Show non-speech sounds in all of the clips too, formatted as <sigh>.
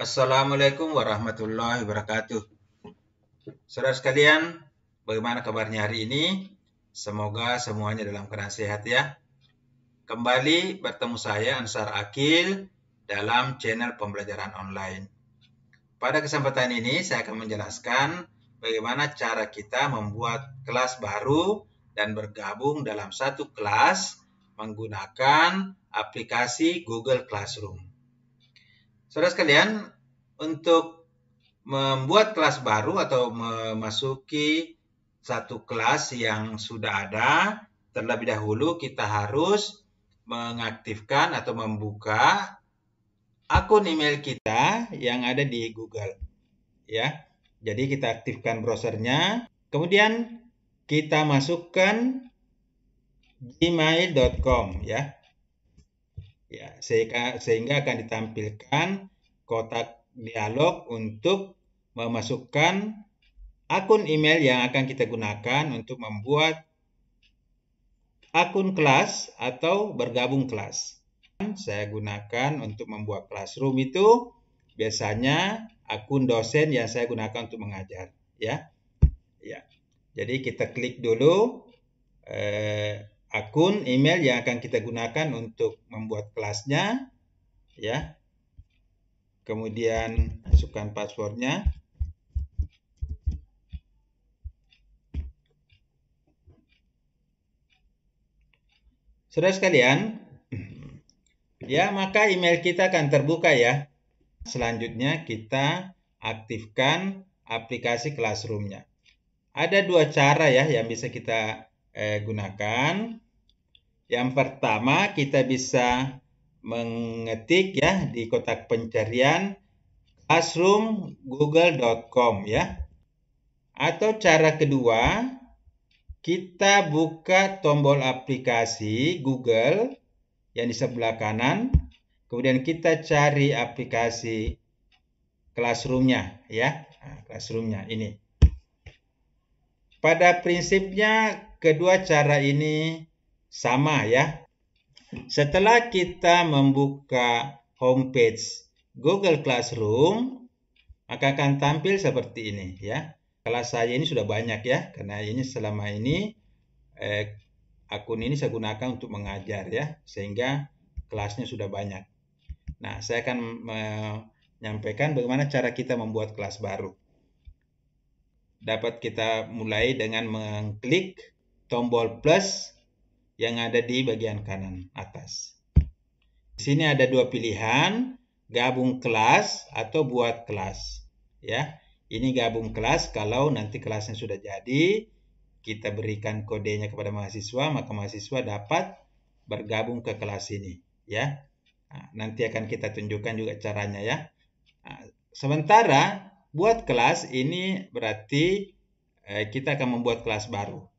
Assalamualaikum warahmatullahi wabarakatuh. Saudara sekalian, bagaimana kabarnya hari ini? Semoga semuanya dalam keadaan sehat ya. Kembali bertemu saya Ansar Akil dalam channel pembelajaran online. Pada kesempatan ini saya akan menjelaskan bagaimana cara kita membuat kelas baru dan bergabung dalam satu kelas menggunakan aplikasi Google Classroom. Saudara sekalian, untuk membuat kelas baru atau memasuki satu kelas yang sudah ada, terlebih dahulu kita harus mengaktifkan atau membuka akun email kita yang ada di Google. Ya. Jadi kita aktifkan browsernya, kemudian kita masukkan gmail.com ya ya sehingga sehingga akan ditampilkan kotak dialog untuk memasukkan akun email yang akan kita gunakan untuk membuat akun kelas atau bergabung kelas. Saya gunakan untuk membuat classroom itu biasanya akun dosen yang saya gunakan untuk mengajar, ya. Ya. Jadi kita klik dulu eh, akun email yang akan kita gunakan untuk membuat kelasnya ya kemudian masukkan passwordnya Sudah sekalian, <clears throat> ya maka email kita akan terbuka ya. Selanjutnya kita aktifkan aplikasi classroomnya. Ada dua cara ya yang bisa kita eh, gunakan. Yang pertama kita bisa mengetik ya di kotak pencarian classroom.google.com ya. Atau cara kedua, kita buka tombol aplikasi Google yang di sebelah kanan. Kemudian kita cari aplikasi classroomnya ya. Nah, classroom ini. Pada prinsipnya kedua cara ini sama ya. Setelah kita membuka homepage Google Classroom, maka akan tampil seperti ini ya. Kelas saya ini sudah banyak ya, karena ini selama ini eh, akun ini saya gunakan untuk mengajar ya, sehingga kelasnya sudah banyak. Nah, saya akan menyampaikan bagaimana cara kita membuat kelas baru. Dapat kita mulai dengan mengklik tombol plus yang ada di bagian kanan atas. Di sini ada dua pilihan, gabung kelas atau buat kelas. Ya, ini gabung kelas kalau nanti kelasnya sudah jadi, kita berikan kodenya kepada mahasiswa, maka mahasiswa dapat bergabung ke kelas ini. Ya, nah, nanti akan kita tunjukkan juga caranya ya. Nah, sementara buat kelas ini berarti eh, kita akan membuat kelas baru.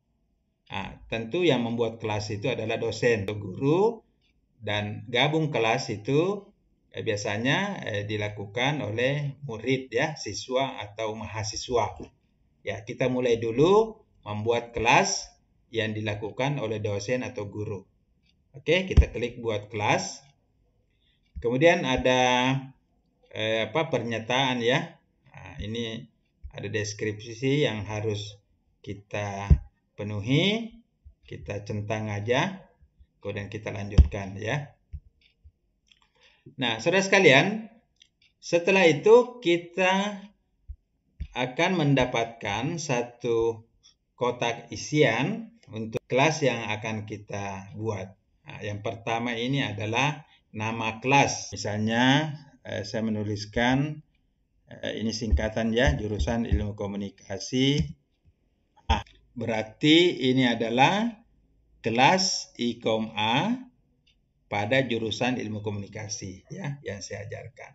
Nah, tentu yang membuat kelas itu adalah dosen, atau guru, dan gabung kelas itu eh, biasanya eh, dilakukan oleh murid ya, siswa atau mahasiswa. Ya, kita mulai dulu membuat kelas yang dilakukan oleh dosen atau guru. Oke, kita klik buat kelas. Kemudian ada eh, apa pernyataan ya. Nah, ini ada deskripsi yang harus kita penuhi, kita centang aja, kemudian kita lanjutkan ya. Nah, saudara sekalian, setelah itu kita akan mendapatkan satu kotak isian untuk kelas yang akan kita buat. Nah, yang pertama ini adalah nama kelas. Misalnya eh, saya menuliskan eh, ini singkatan ya, jurusan Ilmu Komunikasi Berarti ini adalah kelas IKOM A pada jurusan ilmu komunikasi ya yang saya ajarkan.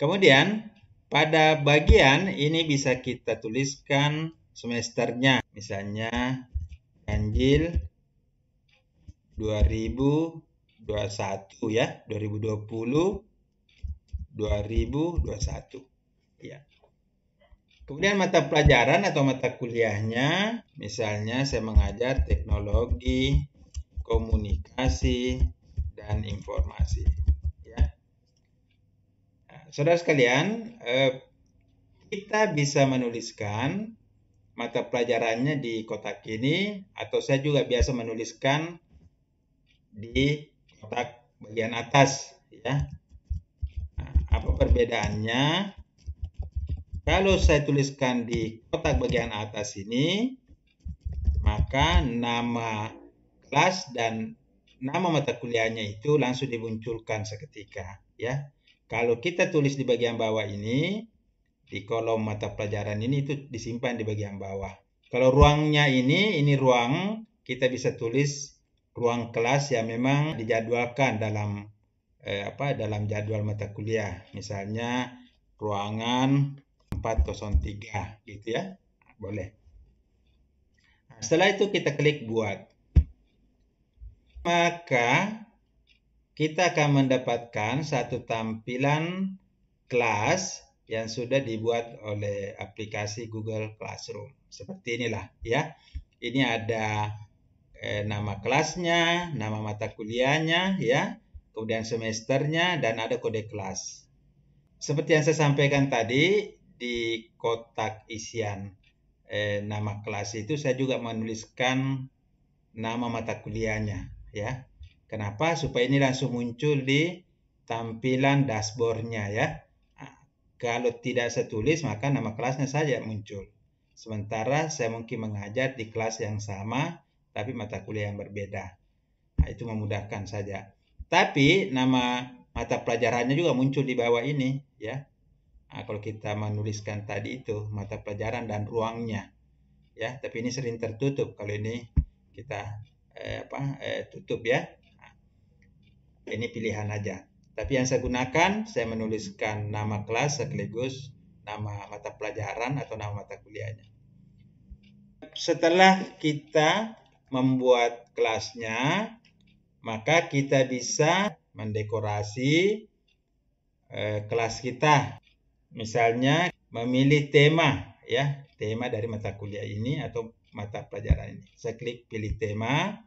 Kemudian pada bagian ini bisa kita tuliskan semesternya. Misalnya Ganjil 2021 ya, 2020 2021 ya. Kemudian mata pelajaran atau mata kuliahnya, misalnya saya mengajar teknologi, komunikasi, dan informasi. Ya. Nah, saudara sekalian, eh, kita bisa menuliskan mata pelajarannya di kotak ini, atau saya juga biasa menuliskan di kotak bagian atas. Ya. Nah, apa perbedaannya? Kalau saya tuliskan di kotak bagian atas ini, maka nama kelas dan nama mata kuliahnya itu langsung dimunculkan seketika ya. Kalau kita tulis di bagian bawah ini di kolom mata pelajaran ini itu disimpan di bagian bawah. Kalau ruangnya ini ini ruang kita bisa tulis ruang kelas yang memang dijadwalkan dalam eh, apa dalam jadwal mata kuliah. Misalnya ruangan 403 gitu ya. Boleh. Nah, setelah itu kita klik buat. Maka kita akan mendapatkan satu tampilan kelas yang sudah dibuat oleh aplikasi Google Classroom. Seperti inilah ya. Ini ada eh, nama kelasnya, nama mata kuliahnya ya, kemudian semesternya dan ada kode kelas. Seperti yang saya sampaikan tadi, di kotak isian eh, nama kelas itu saya juga menuliskan nama mata kuliahnya ya. Kenapa? Supaya ini langsung muncul di tampilan dashboardnya ya. Ah, kalau tidak saya tulis maka nama kelasnya saja muncul. Sementara saya mungkin mengajar di kelas yang sama tapi mata kuliah yang berbeda. Nah, itu memudahkan saja. Tapi nama mata pelajarannya juga muncul di bawah ini ya. Nah, kalau kita menuliskan tadi itu mata pelajaran dan ruangnya, ya. Tapi ini sering tertutup. Kalau ini kita eh, apa eh, tutup ya. Nah, ini pilihan aja. Tapi yang saya gunakan, saya menuliskan nama kelas sekaligus nama mata pelajaran atau nama mata kuliahnya. Setelah kita membuat kelasnya, maka kita bisa mendekorasi eh, kelas kita Misalnya memilih tema ya, tema dari mata kuliah ini atau mata pelajaran ini. Saya klik pilih tema.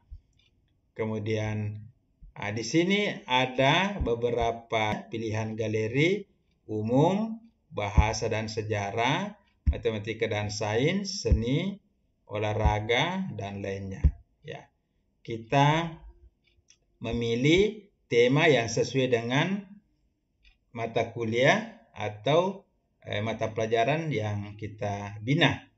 Kemudian nah, di sini ada beberapa pilihan galeri umum, bahasa dan sejarah, matematika dan sains, seni, olahraga dan lainnya ya. Kita memilih tema yang sesuai dengan mata kuliah atau eh, mata pelajaran yang kita bina.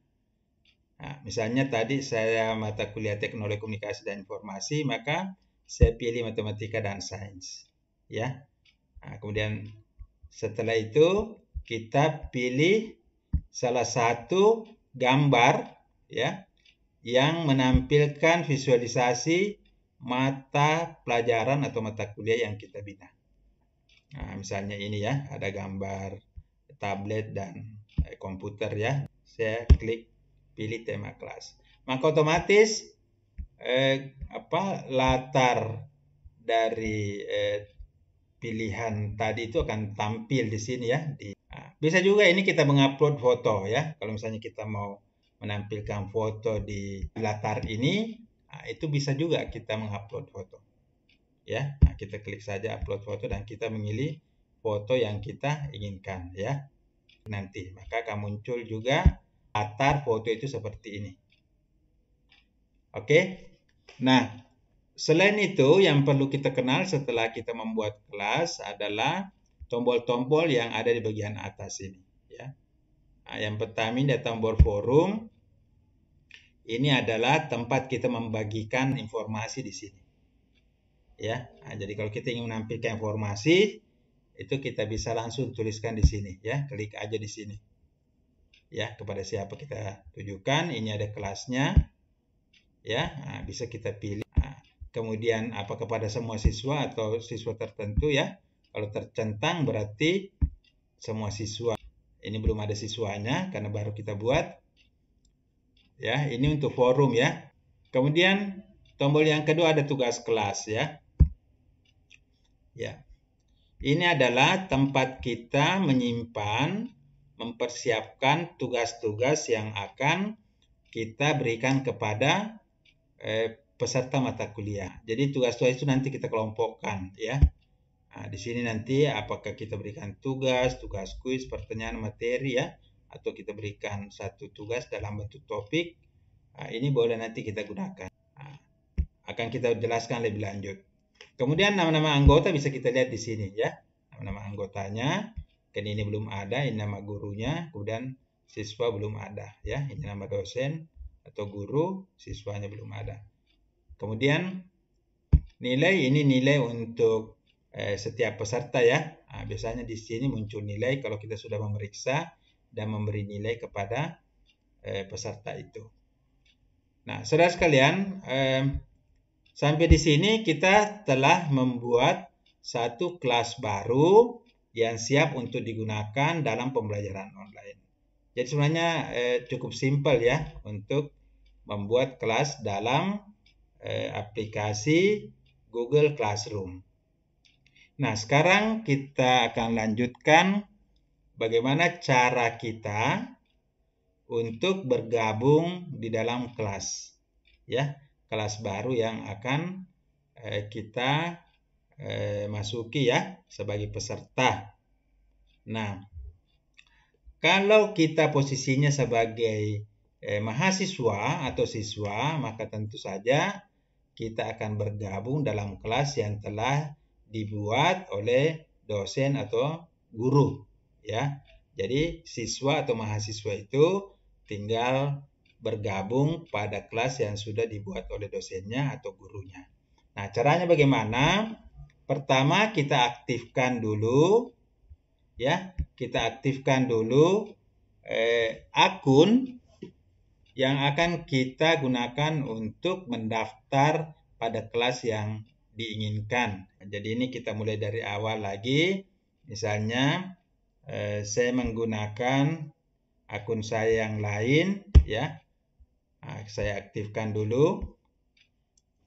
Nah, misalnya tadi saya mata kuliah teknologi komunikasi dan informasi, maka saya pilih matematika dan sains. Ya, nah, kemudian setelah itu kita pilih salah satu gambar ya yang menampilkan visualisasi mata pelajaran atau mata kuliah yang kita bina. Nah, misalnya ini ya, ada gambar tablet dan eh, komputer ya. Saya klik pilih tema kelas. Maka otomatis eh, apa latar dari eh, pilihan tadi itu akan tampil di sini ya. Di, nah, bisa juga ini kita mengupload foto ya. Kalau misalnya kita mau menampilkan foto di latar ini, nah, itu bisa juga kita mengupload foto ya nah, kita klik saja upload foto dan kita memilih foto yang kita inginkan ya nanti maka akan muncul juga atar foto itu seperti ini oke nah selain itu yang perlu kita kenal setelah kita membuat kelas adalah tombol-tombol yang ada di bagian atas ini ya nah, yang pertama ini ada tombol forum ini adalah tempat kita membagikan informasi di sini ya. Nah, jadi kalau kita ingin menampilkan informasi itu kita bisa langsung tuliskan di sini ya, klik aja di sini. Ya, kepada siapa kita tujukan, ini ada kelasnya. Ya, nah, bisa kita pilih. Nah, kemudian apa kepada semua siswa atau siswa tertentu ya. Kalau tercentang berarti semua siswa. Ini belum ada siswanya karena baru kita buat. Ya, ini untuk forum ya. Kemudian tombol yang kedua ada tugas kelas ya. Ya. Ini adalah tempat kita menyimpan, mempersiapkan tugas-tugas yang akan kita berikan kepada eh, peserta mata kuliah. Jadi tugas-tugas itu nanti kita kelompokkan ya. Nah, di sini nanti apakah kita berikan tugas, tugas kuis, pertanyaan materi ya, atau kita berikan satu tugas dalam bentuk topik. Nah, ini boleh nanti kita gunakan. Nah, akan kita jelaskan lebih lanjut. Kemudian nama-nama anggota bisa kita lihat di sini ya. Nama-nama anggotanya. Kan ini belum ada, ini nama gurunya, kemudian siswa belum ada ya. Ini nama dosen atau guru, siswanya belum ada. Kemudian nilai ini nilai untuk eh, setiap peserta ya. Nah, biasanya di sini muncul nilai kalau kita sudah memeriksa dan memberi nilai kepada eh, peserta itu. Nah, saudara sekalian, eh, Sampai di sini kita telah membuat satu kelas baru yang siap untuk digunakan dalam pembelajaran online. Jadi sebenarnya eh, cukup simpel ya untuk membuat kelas dalam eh, aplikasi Google Classroom. Nah, sekarang kita akan lanjutkan bagaimana cara kita untuk bergabung di dalam kelas. Ya, kelas baru yang akan eh, kita eh, masuki ya sebagai peserta. Nah, kalau kita posisinya sebagai eh, mahasiswa atau siswa, maka tentu saja kita akan bergabung dalam kelas yang telah dibuat oleh dosen atau guru ya. Jadi siswa atau mahasiswa itu tinggal bergabung pada kelas yang sudah dibuat oleh dosennya atau gurunya. Nah, caranya bagaimana? Pertama, kita aktifkan dulu ya, kita aktifkan dulu eh, akun yang akan kita gunakan untuk mendaftar pada kelas yang diinginkan. Jadi ini kita mulai dari awal lagi. Misalnya eh, saya menggunakan akun saya yang lain ya Nah, saya aktifkan dulu.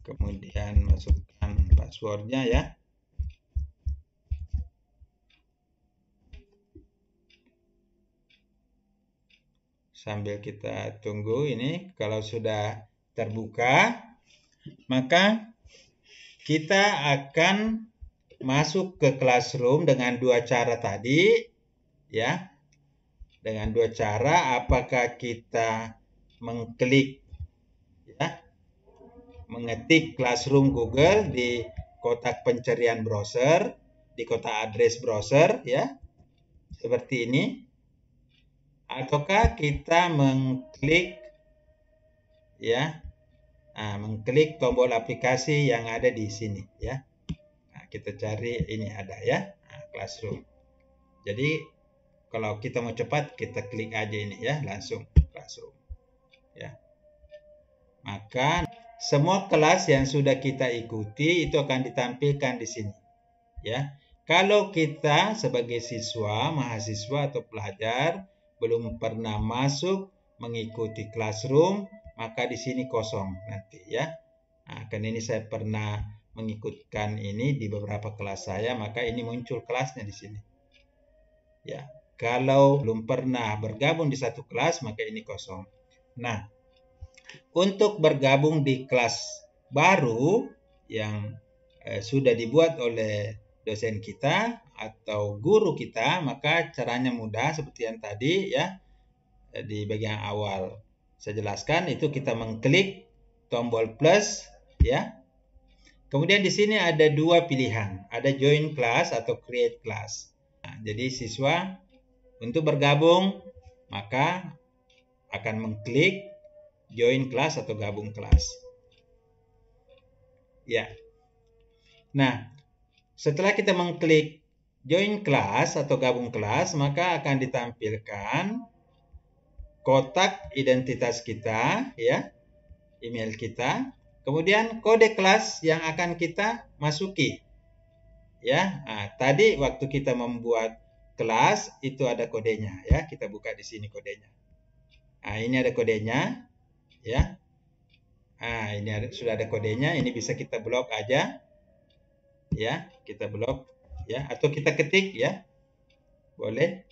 Kemudian masukkan passwordnya ya. Sambil kita tunggu ini kalau sudah terbuka maka kita akan masuk ke classroom dengan dua cara tadi ya dengan dua cara apakah kita mengklik ya mengetik Classroom Google di kotak pencarian browser, di kotak address browser ya. Seperti ini. Ataukah kita mengklik ya. Nah, mengklik tombol aplikasi yang ada di sini ya. Nah, kita cari ini ada ya, nah, Classroom. Jadi kalau kita mau cepat kita klik aja ini ya langsung akan semua kelas yang sudah kita ikuti itu akan ditampilkan di sini. Ya. Kalau kita sebagai siswa, mahasiswa atau pelajar belum pernah masuk mengikuti classroom, maka di sini kosong nanti ya. Nah, kan ini saya pernah mengikutkan ini di beberapa kelas saya, maka ini muncul kelasnya di sini. Ya, kalau belum pernah bergabung di satu kelas, maka ini kosong. Nah, untuk bergabung di kelas baru yang eh, sudah dibuat oleh dosen kita atau guru kita, maka caranya mudah seperti yang tadi ya eh, di bagian awal. Saya jelaskan itu kita mengklik tombol plus ya. Kemudian di sini ada dua pilihan, ada join class atau create class. Nah, jadi siswa untuk bergabung maka akan mengklik join kelas atau gabung kelas. Ya. Nah, setelah kita mengklik join kelas atau gabung kelas, maka akan ditampilkan kotak identitas kita, ya, email kita, kemudian kode kelas yang akan kita masuki. Ya, nah, tadi waktu kita membuat kelas itu ada kodenya, ya, kita buka di sini kodenya. Nah, ini ada kodenya ya nah ini ada, sudah ada kodenya ini bisa kita blok aja ya kita blok ya atau kita ketik ya boleh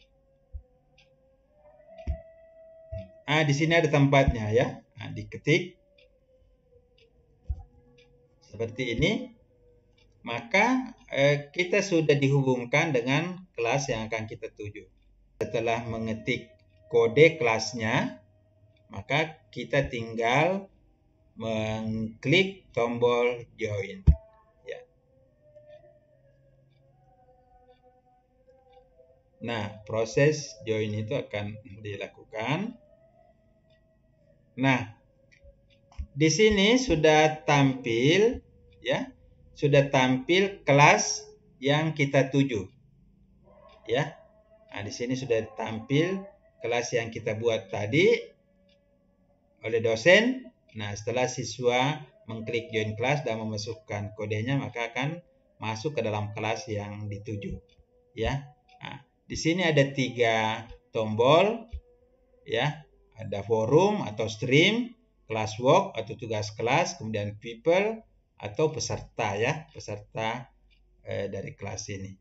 ah di sini ada tempatnya ya nah, diketik seperti ini maka eh, kita sudah dihubungkan dengan kelas yang akan kita tuju setelah mengetik kode kelasnya maka kita tinggal mengklik tombol join. Ya. Nah, proses join itu akan dilakukan. Nah, di sini sudah tampil ya, sudah tampil kelas yang kita tuju. Ya. Nah, di sini sudah tampil kelas yang kita buat tadi oleh dosen. Nah, setelah siswa mengklik join kelas dan memasukkan kodenya, maka akan masuk ke dalam kelas yang dituju. Ya. Nah, di sini ada tiga tombol ya, ada forum atau stream, kelas atau tugas kelas, kemudian people atau peserta ya, peserta eh, dari kelas ini.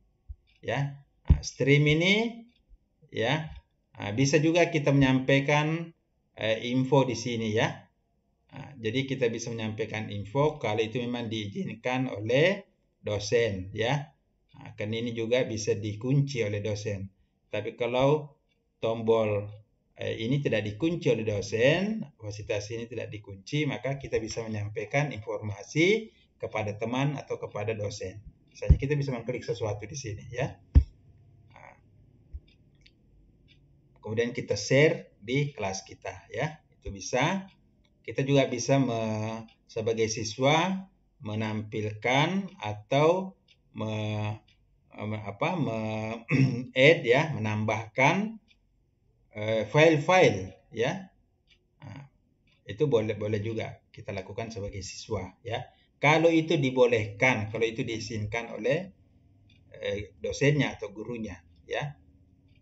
Ya. Nah, stream ini ya, nah, bisa juga kita menyampaikan eh, info di sini ya. Nah, jadi kita bisa menyampaikan info kalau itu memang diizinkan oleh dosen ya. Nah, kan ini juga bisa dikunci oleh dosen. Tapi kalau tombol eh, ini tidak dikunci oleh dosen, fasilitas ini tidak dikunci, maka kita bisa menyampaikan informasi kepada teman atau kepada dosen. Misalnya kita bisa mengklik sesuatu di sini ya. kemudian kita share di kelas kita ya itu bisa kita juga bisa me, sebagai siswa menampilkan atau me, apa me <clears throat> add ya menambahkan eh, file-file eh, ya nah, itu boleh boleh juga kita lakukan sebagai siswa ya kalau itu dibolehkan kalau itu diizinkan oleh eh, dosennya atau gurunya ya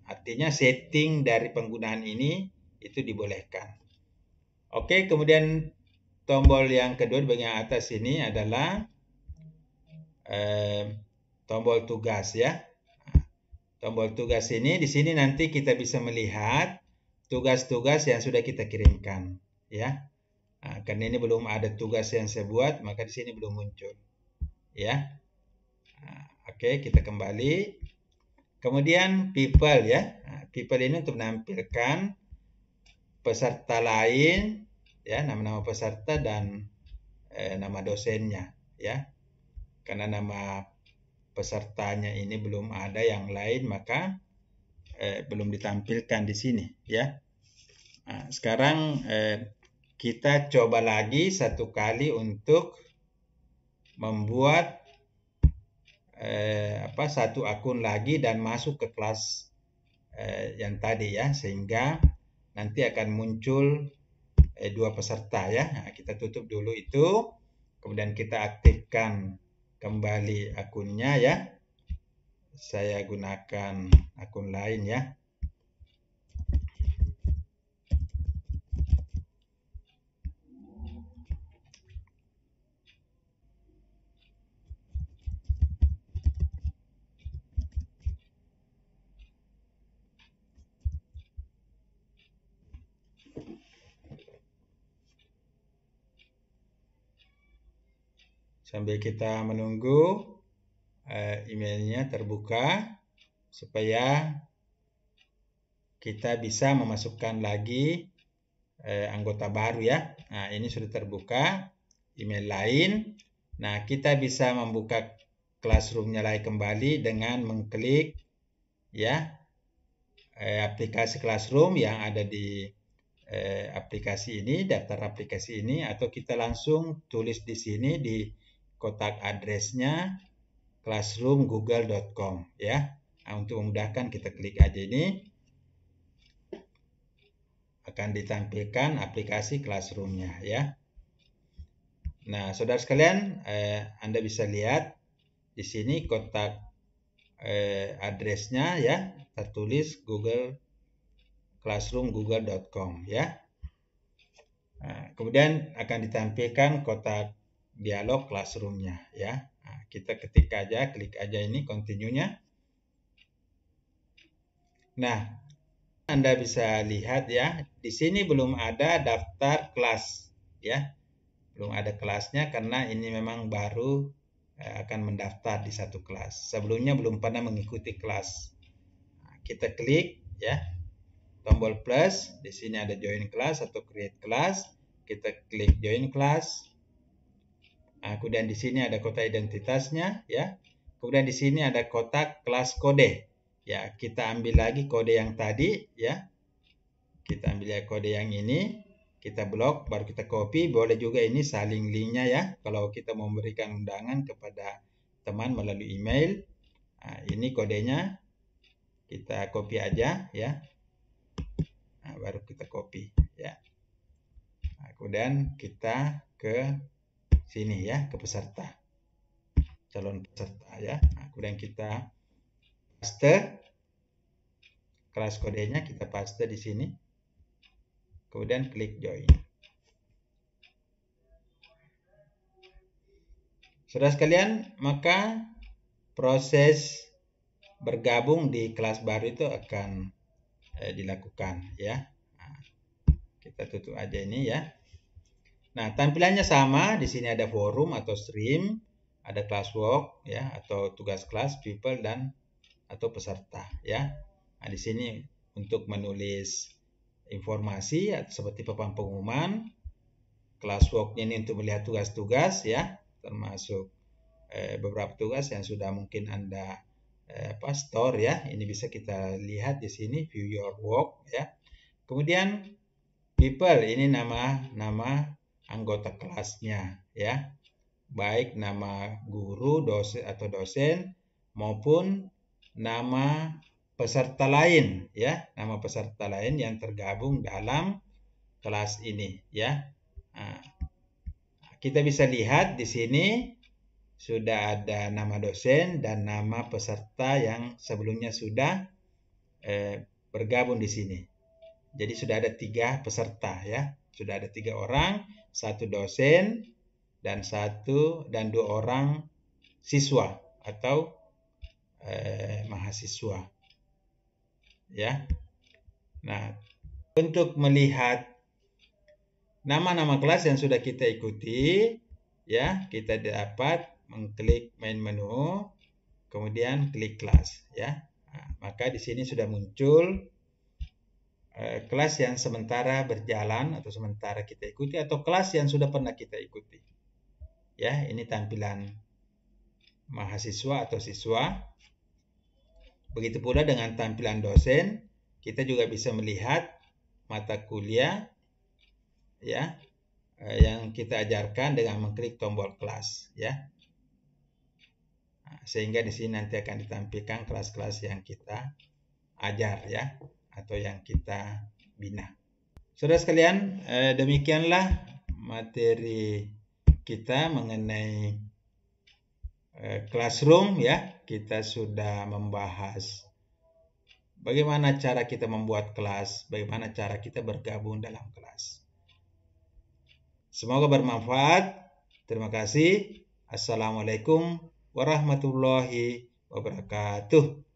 Artinya setting dari penggunaan ini itu dibolehkan. Oke, kemudian tombol yang kedua di bagian atas ini adalah eh, tombol tugas ya. Tombol tugas ini di sini nanti kita bisa melihat tugas-tugas yang sudah kita kirimkan ya. Nah, karena ini belum ada tugas yang saya buat, maka di sini belum muncul. Ya. Nah, oke, kita kembali. Kemudian people ya. Nah, people ini untuk menampilkan peserta lain ya, nama-nama peserta dan eh, nama dosennya ya. Karena nama pesertanya ini belum ada yang lain maka eh, belum ditampilkan di sini ya. Nah, sekarang eh, kita coba lagi satu kali untuk membuat eh, apa satu akun lagi dan masuk ke kelas eh, yang tadi ya sehingga nanti akan muncul eh, dua peserta ya nah, kita tutup dulu itu kemudian kita aktifkan kembali akunnya ya saya gunakan akun lain ya sambil kita menunggu eh, emailnya terbuka supaya kita bisa memasukkan lagi eh, anggota baru ya. Nah, ini sudah terbuka email lain. Nah, kita bisa membuka classroomnya lagi kembali dengan mengklik ya eh, aplikasi classroom yang ada di aplikasi ini, daftar aplikasi ini, atau kita langsung tulis di sini di kotak addressnya classroom.google.com ya. Nah, untuk memudahkan kita klik aja ini. Akan ditampilkan aplikasi classroomnya ya. Nah, saudara sekalian, eh, Anda bisa lihat di sini kotak eh, addressnya ya, tertulis Google classroom.google.com ya. Nah, kemudian akan ditampilkan kotak dialog classroomnya ya. Nah, kita ketik aja, klik aja ini continue-nya. Nah, Anda bisa lihat ya, di sini belum ada daftar kelas ya. Belum ada kelasnya karena ini memang baru eh, akan mendaftar di satu kelas. Sebelumnya belum pernah mengikuti kelas. Nah, kita klik ya. Tombol plus, di sini ada join class atau create class. Kita klik join class. Nah, kemudian di sini ada kotak identitasnya ya. Kemudian di sini ada kotak kelas kode. Ya, kita ambil lagi kode yang tadi ya. Kita ambil ya kode yang ini, kita blok baru kita copy. Boleh juga ini saling linknya ya kalau kita memberikan undangan kepada teman melalui email. Nah, ini kodenya kita copy aja ya. Nah, baru kita copy ya. Nah, kemudian kita ke sini ya ke peserta calon peserta ya nah, kemudian kita paste kelas kodenya kita paste di sini kemudian klik join Saudara sekalian, maka proses bergabung di kelas baru itu akan eh, dilakukan ya. Nah, kita tutup aja ini ya. Nah, tampilannya sama. Di sini ada forum atau stream, ada classwork ya atau tugas kelas, people dan atau peserta ya. Nah, di sini untuk menulis informasi seperti papan pengumuman, classworknya ini untuk melihat tugas-tugas ya, termasuk eh, beberapa tugas yang sudah mungkin anda eh, apa store ya. Ini bisa kita lihat di sini view your work ya. Kemudian people ini nama nama anggota kelasnya ya baik nama guru dosen atau dosen maupun nama peserta lain ya nama peserta lain yang tergabung dalam kelas ini ya nah, kita bisa lihat di sini sudah ada nama dosen dan nama peserta yang sebelumnya sudah eh, bergabung di sini jadi sudah ada tiga peserta ya sudah ada tiga orang, satu dosen dan satu dan dua orang siswa atau eh, mahasiswa. Ya. Nah, untuk melihat nama-nama kelas yang sudah kita ikuti, ya, kita dapat mengklik main menu, kemudian klik kelas, ya. Nah, maka di sini sudah muncul Eh, kelas yang sementara berjalan atau sementara kita ikuti atau kelas yang sudah pernah kita ikuti. Ya, ini tampilan mahasiswa atau siswa. Begitu pula dengan tampilan dosen, kita juga bisa melihat mata kuliah ya eh, yang kita ajarkan dengan mengklik tombol kelas ya. Nah, sehingga di sini nanti akan ditampilkan kelas-kelas yang kita ajar ya atau yang kita bina. Saudara sekalian, eh, demikianlah materi kita mengenai eh, classroom ya. Kita sudah membahas bagaimana cara kita membuat kelas, bagaimana cara kita bergabung dalam kelas. Semoga bermanfaat. Terima kasih. Assalamualaikum warahmatullahi wabarakatuh.